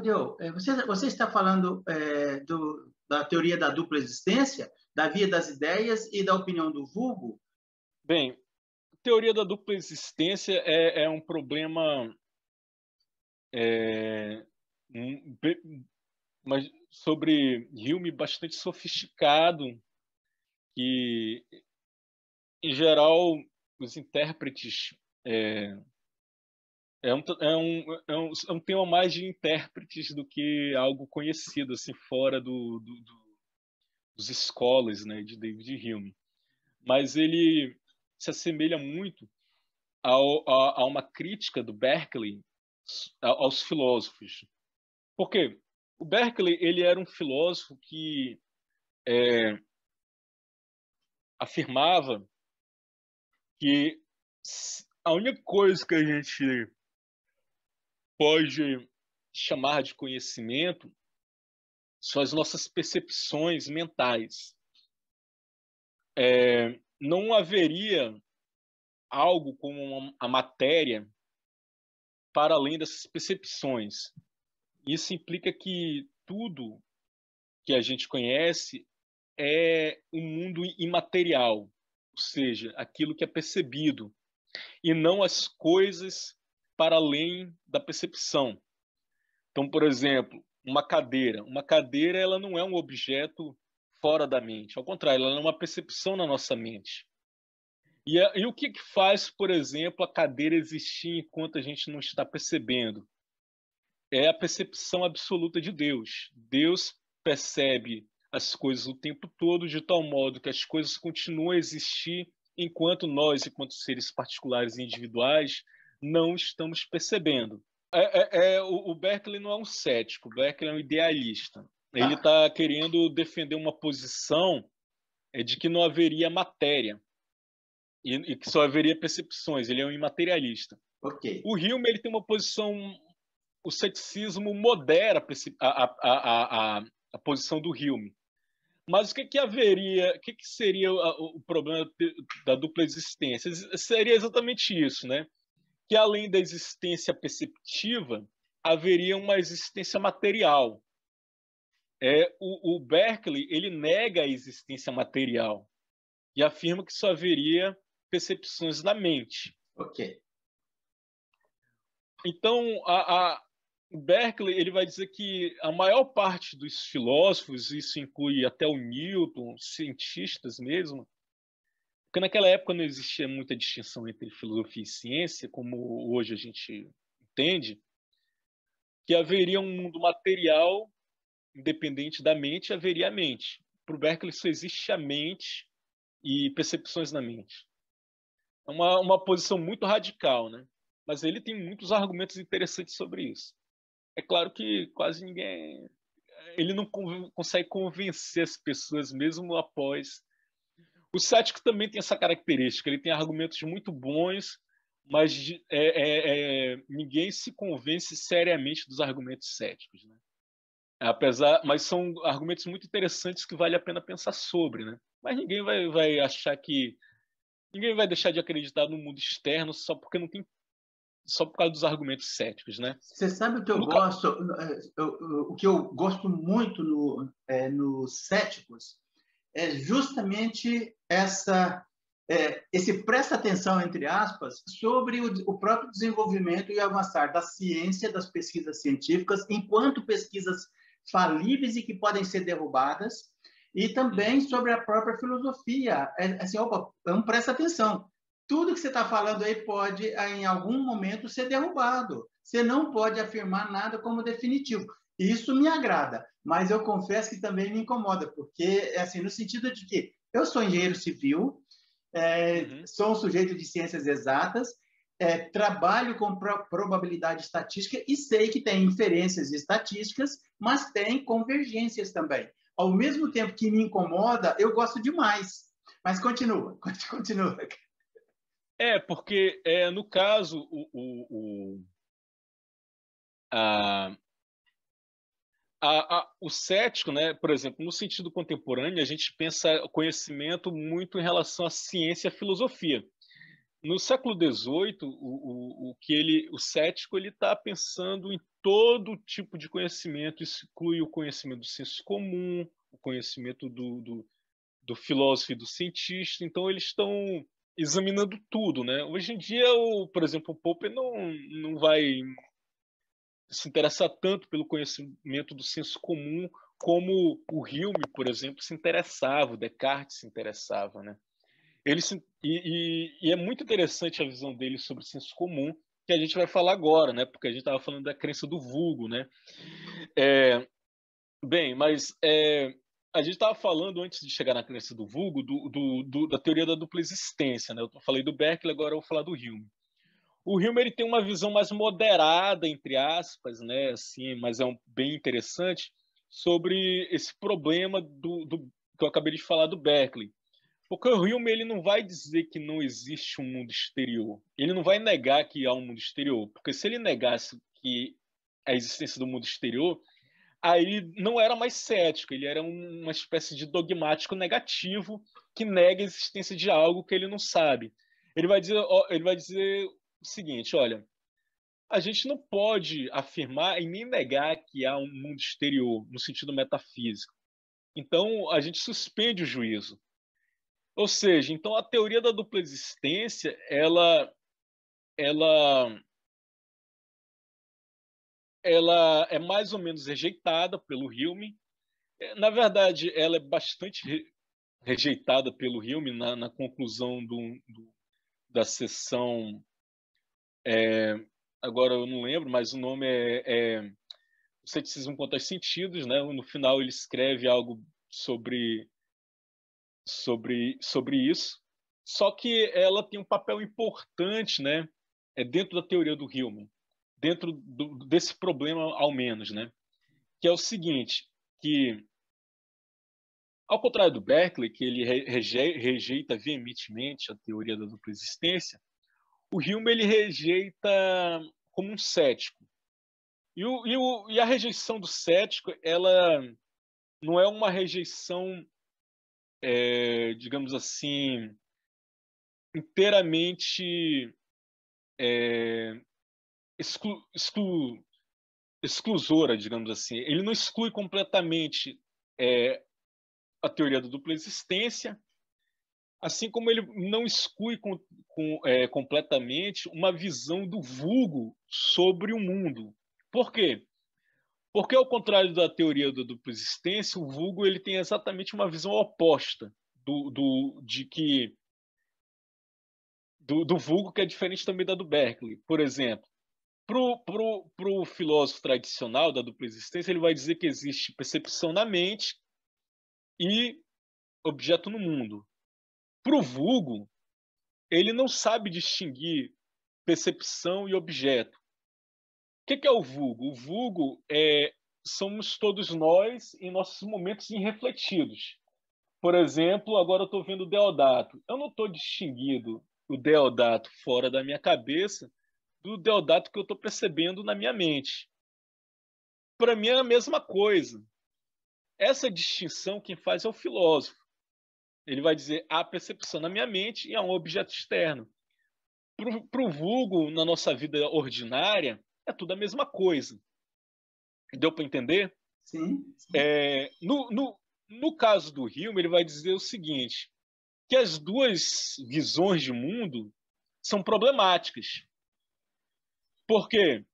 Wendel, eh, você, você está falando é, do, da teoria da dupla existência, da via das ideias e da opinião do vulgo? Bem, a teoria da dupla existência é, é um problema é, um, mas sobre Hume bastante sofisticado, que, em geral, os intérpretes é, é um, é, um, é, um, é um tema mais de intérpretes do que algo conhecido, assim, fora do, do, do dos escolas, né, de David Hume. Mas ele se assemelha muito ao, a, a, uma crítica do Berkeley aos filósofos. Porque o Berkeley ele era um filósofo que é, afirmava que a única coisa que a gente pode chamar de conhecimento são as nossas percepções mentais. É, não haveria algo como a matéria para além dessas percepções. Isso implica que tudo que a gente conhece é um mundo imaterial, ou seja, aquilo que é percebido, e não as coisas para além da percepção. Então, por exemplo, uma cadeira. Uma cadeira ela não é um objeto fora da mente. Ao contrário, ela é uma percepção na nossa mente. E, e o que, que faz, por exemplo, a cadeira existir enquanto a gente não está percebendo? É a percepção absoluta de Deus. Deus percebe as coisas o tempo todo, de tal modo que as coisas continuam a existir enquanto nós, enquanto seres particulares e individuais, não estamos percebendo. É, é, é o, o Berkeley não é um cético, o Berkeley é um idealista. Ele está ah. querendo defender uma posição é, de que não haveria matéria e, e, que só haveria percepções. Ele é um imaterialista. Okay. O Hume ele tem uma posição. O ceticismo modera a, a, a, a posição do Hume. Mas o que, que haveria, o que, que seria o, o problema da dupla existência? Seria exatamente isso, né? que além da existência perceptiva, haveria uma existência material. É, o, o Berkeley ele nega a existência material e afirma que só haveria percepções na mente. Ok. Então, a, a Berkeley ele vai dizer que a maior parte dos filósofos, isso inclui até o Newton, cientistas mesmo, porque naquela época não existia muita distinção entre filosofia e ciência, como hoje a gente entende, que haveria um mundo material independente da mente, haveria a mente. Para o Berkeley só existe a mente e percepções na mente. É uma, uma posição muito radical, né? mas ele tem muitos argumentos interessantes sobre isso. É claro que quase ninguém. Ele não consegue convencer as pessoas, mesmo após o cético também tem essa característica, ele tem argumentos muito bons, mas é, é, é, ninguém se convence seriamente dos argumentos céticos, né? apesar, mas são argumentos muito interessantes que vale a pena pensar sobre, né? Mas ninguém vai, vai achar que ninguém vai deixar de acreditar no mundo externo só porque não tem só por causa dos argumentos céticos, né? Você sabe o que eu no gosto, ca... eu, eu, o que eu gosto muito no, é, nos céticos é justamente essa é, esse presta atenção entre aspas sobre o, o próprio desenvolvimento e avançar da ciência, das pesquisas científicas, enquanto pesquisas falíveis e que podem ser derrubadas, e também sobre a própria filosofia. É, assim, opa, então presta atenção. Tudo que você está falando aí pode, em algum momento, ser derrubado. Você não pode afirmar nada como definitivo. Isso me agrada mas eu confesso que também me incomoda, porque, assim, no sentido de que eu sou engenheiro civil, é, uhum. sou um sujeito de ciências exatas, é, trabalho com pro probabilidade estatística e sei que tem inferências estatísticas, mas tem convergências também. Ao mesmo tempo que me incomoda, eu gosto demais. Mas continua, continua. É, porque é, no caso, o, o, o a, a, a, o cético, né, por exemplo, no sentido contemporâneo, a gente pensa conhecimento muito em relação à ciência e à filosofia. No século XVIII, o, o, o, que ele, o cético ele está pensando em todo tipo de conhecimento, isso inclui o conhecimento do senso comum, o conhecimento do, do, do filósofo e do cientista. Então eles estão examinando tudo, né? Hoje em dia, o, por exemplo, o Pope não, não vai se interessa tanto pelo conhecimento do senso comum como o Hume, por exemplo, se interessava, o Descartes se interessava, né? Ele se, e, e, e, é muito interessante a visão dele sobre o senso comum que a gente vai falar agora, né? Porque a gente estava falando da crença do vulgo, né? É, bem, mas é, a gente estava falando antes de chegar na crença do vulgo do, do, do, da teoria da dupla existência, né? Eu falei do Berkeley, agora eu vou falar do Hume. O Hilmer ele tem uma visão mais moderada, entre aspas, né, assim, mas é um, bem interessante, sobre esse problema do, do, que eu acabei de falar do Berkeley. Porque o Hilmer ele não vai dizer que não existe um mundo exterior. Ele não vai negar que há um mundo exterior. Porque se ele negasse que a existência do mundo exterior, aí não era mais cético, ele era uma espécie de dogmático negativo que nega a existência de algo que ele não sabe. Ele vai dizer, ele vai dizer o seguinte: olha, a gente não pode afirmar e nem negar que há um mundo exterior, no sentido metafísico. Então, a gente suspende o juízo. Ou seja, então a teoria da dupla existência, ela ela ela é mais ou menos rejeitada pelo Hume. Na verdade, ela é bastante rejeitada pelo Hume na, na conclusão do, do, da sessão é, agora eu não lembro, mas o nome é, é o ceticismo contra os sentidos, né? No final ele escreve algo sobre sobre sobre isso. Só que ela tem um papel importante, né? É dentro da teoria do Hillman, dentro do, desse problema ao menos, né? Que é o seguinte, que ao contrário do Berkeley, que ele rejeita veementemente a teoria da dupla existência, o Hume ele rejeita como um cético. E, o, e, o, e a rejeição do cético, ela não é uma rejeição, é, digamos assim, inteiramente é, exclu, exclu, exclusora, digamos assim. Ele não exclui completamente é, a teoria da dupla existência, assim como ele não exclui com, com, é, completamente uma visão do vulgo sobre o mundo. Por quê? Porque, ao contrário da teoria da dupla existência, o vulgo ele tem exatamente uma visão oposta do, do de que do, do, vulgo, que é diferente também da do Berkeley. Por exemplo, para o filósofo tradicional da dupla existência, ele vai dizer que existe percepção na mente e objeto no mundo pro vulgo, ele não sabe distinguir percepção e objeto. O que é o vulgo? O vulgo é somos todos nós em nossos momentos irrefletidos. Por exemplo, agora eu estou vendo o Deodato. Eu não estou distinguindo o Deodato fora da minha cabeça do Deodato que eu estou percebendo na minha mente. Para mim é a mesma coisa. Essa distinção quem faz é o filósofo. Ele vai dizer a percepção na minha mente e é a um objeto externo. Para o vulgo, na nossa vida ordinária, é tudo a mesma coisa. Deu para entender? Sim. sim. É, no, no, no caso do Hilme, ele vai dizer o seguinte, que as duas visões de mundo são problemáticas. Por quê?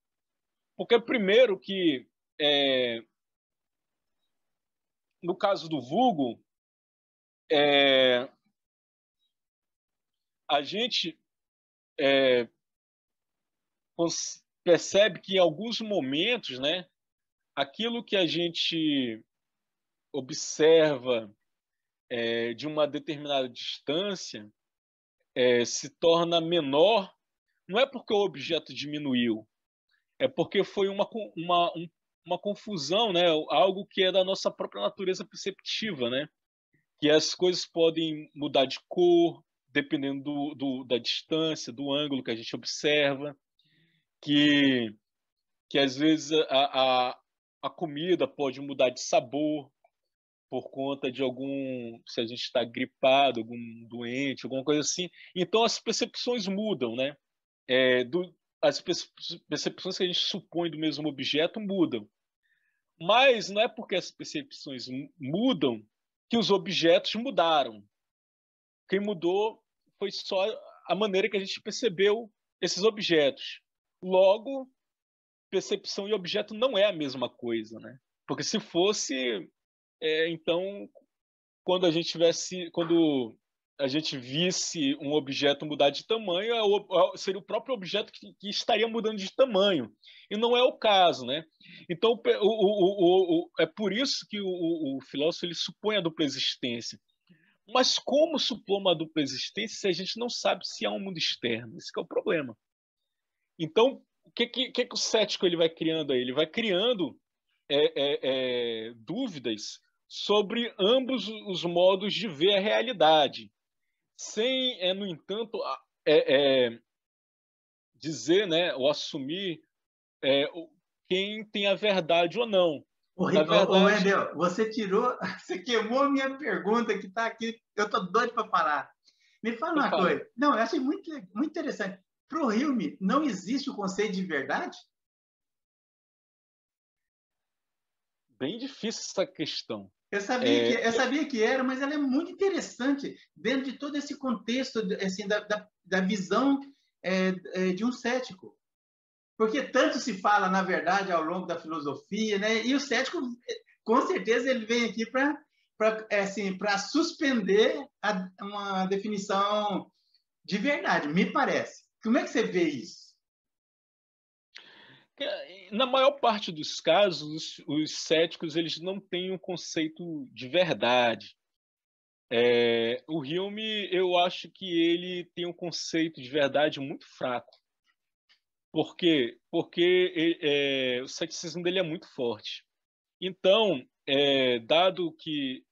Porque, primeiro, que é, no caso do vulgo, é, a gente é, percebe que em alguns momentos, né, aquilo que a gente observa é, de uma determinada distância é, se torna menor, não é porque o objeto diminuiu, é porque foi uma, uma, um, uma confusão, né, algo que é da nossa própria natureza perceptiva, né? que as coisas podem mudar de cor dependendo do, do, da distância, do ângulo que a gente observa, que, que às vezes a, a, a comida pode mudar de sabor por conta de algum, se a gente está gripado, algum doente, alguma coisa assim. Então as percepções mudam, né? É, do, as percepções que a gente supõe do mesmo objeto mudam. Mas não é porque as percepções mudam que os objetos mudaram. Quem mudou foi só a maneira que a gente percebeu esses objetos. Logo, percepção e objeto não é a mesma coisa, né? Porque se fosse, é, então, quando a gente tivesse, quando a gente visse um objeto mudar de tamanho, é é seria o próprio objeto que, estaria mudando de tamanho. E não é o caso, né? Então, o, o, o, é por isso que o, filósofo ele supõe a dupla existência. Mas como supor uma dupla existência se a gente não sabe se há um mundo externo? Esse é o problema. Então, o que, que, que, o cético ele vai criando aí? Ele vai criando é, é, é, dúvidas sobre ambos os modos de ver a realidade sem, é, no entanto, é, é, dizer, né, ou assumir é, quem tem a verdade ou não. o Na verdade... Ô, Wendel, você tirou, você queimou a minha pergunta que está aqui, eu estou doido para parar. Me fala uma coisa, não, eu achei muito, muito interessante. Para o Hilme, não existe o conceito de verdade? Bem difícil essa questão. Eu sabia, é... que, eu sabia que era, mas ela é muito interessante dentro de todo esse contexto assim, da, da, da visão é, é, de um cético. Porque tanto se fala, na verdade, ao longo da filosofia, né? e o cético, com certeza, ele vem aqui para é, assim, suspender a, uma definição de verdade, me parece. Como é que você vê isso? Eh, na maior parte dos casos, os céticos eles não têm um conceito de verdade. É, o Hume, eu acho que ele tem um conceito de verdade muito fraco. Por quê? Porque é, o ceticismo dele é muito forte. Então, é, dado que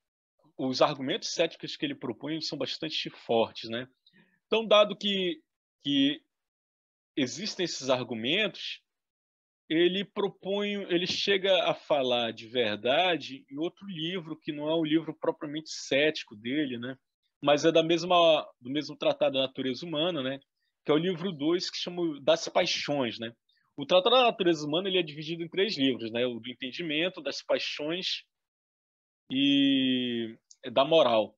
os argumentos céticos que ele propõe são bastante fortes, né? Então, dado que, que existem esses argumentos, ele propõe, ele chega a falar de verdade em outro livro que não é um livro propriamente cético dele, né? Mas é da mesma do mesmo tratado da natureza humana, né? Que é o livro 2 que chama das paixões, né? O tratado da natureza humana ele é dividido em três livros, né? O do entendimento, das paixões e da moral.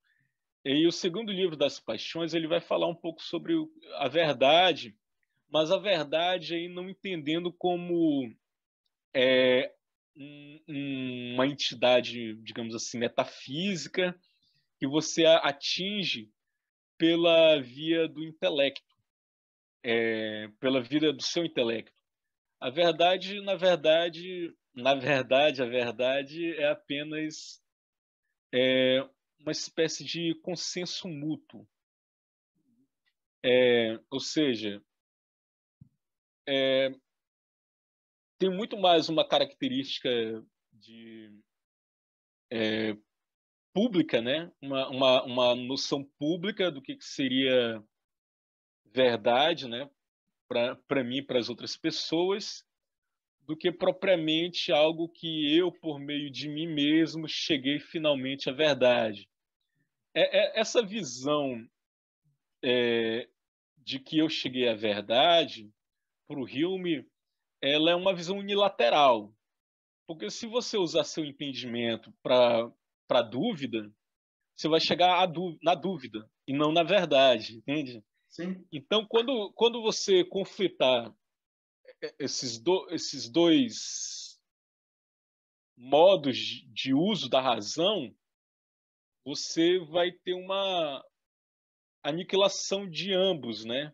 E o segundo livro das paixões ele vai falar um pouco sobre a verdade mas a verdade aí é não entendendo como é, uma entidade, digamos assim, metafísica que você atinge pela via do intelecto, é, pela via do seu intelecto. A verdade, na verdade, na verdade, a verdade é apenas é, uma espécie de consenso mútuo. É, ou seja, é, tem muito mais uma característica de é, pública, né? Uma, uma, uma noção pública do que, que seria verdade, né? Para mim, para as outras pessoas, do que propriamente algo que eu, por meio de mim mesmo, cheguei finalmente à verdade. É, é essa visão é, de que eu cheguei à verdade para o Hilme, ela é uma visão unilateral. Porque se você usar seu entendimento para dúvida, você vai chegar na dúvida e não na verdade, entende? Sim. Então, quando, quando você conflitar é, é, esses, do, esses dois modos de uso da razão, você vai ter uma aniquilação de ambos, né?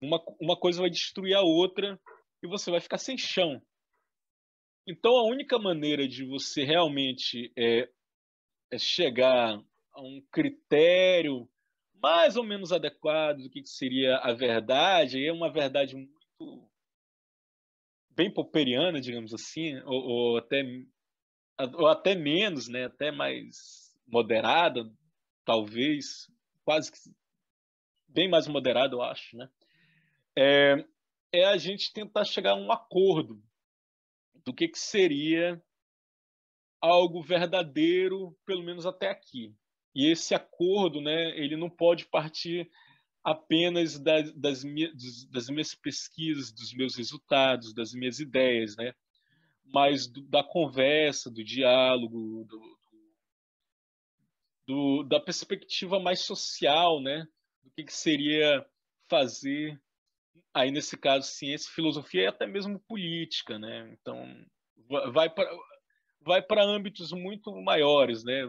Uma, uma coisa vai destruir a outra e você vai ficar sem chão. Então, a única maneira de você realmente é, é chegar a um critério mais ou menos adequado do que seria a verdade, e é uma verdade muito bem popperiana, digamos assim, ou, ou, até, ou até menos, né? até mais moderada, talvez, quase que bem mais moderada, eu acho, né? é, é a gente tentar chegar a um acordo do que, que seria algo verdadeiro, pelo menos até aqui. E esse acordo, né, ele não pode partir apenas das, das, minhas, das minhas pesquisas, dos meus resultados, das minhas ideias, né? mas do, da conversa, do diálogo, do, do, da perspectiva mais social, né? do que, que seria fazer aí nesse caso ciência, filosofia e é até mesmo política, né? Então vai para vai para âmbitos muito maiores, né?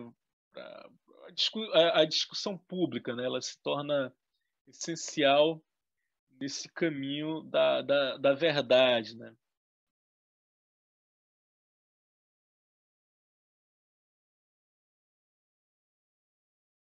A, discussão pública, né? Ela se torna essencial nesse caminho da, da, da verdade, né?